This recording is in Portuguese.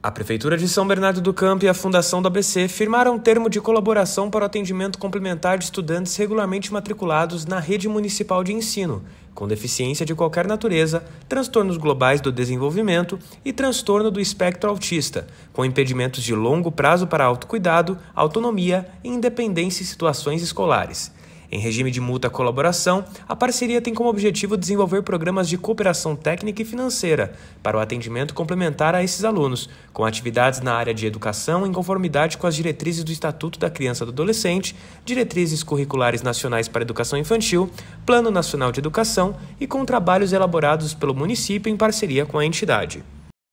A Prefeitura de São Bernardo do Campo e a Fundação da ABC firmaram um termo de colaboração para o atendimento complementar de estudantes regularmente matriculados na rede municipal de ensino, com deficiência de qualquer natureza, transtornos globais do desenvolvimento e transtorno do espectro autista, com impedimentos de longo prazo para autocuidado, autonomia e independência em situações escolares. Em regime de multa colaboração, a parceria tem como objetivo desenvolver programas de cooperação técnica e financeira para o atendimento complementar a esses alunos, com atividades na área de educação em conformidade com as diretrizes do Estatuto da Criança e do Adolescente, diretrizes curriculares nacionais para educação infantil, Plano Nacional de Educação e com trabalhos elaborados pelo município em parceria com a entidade.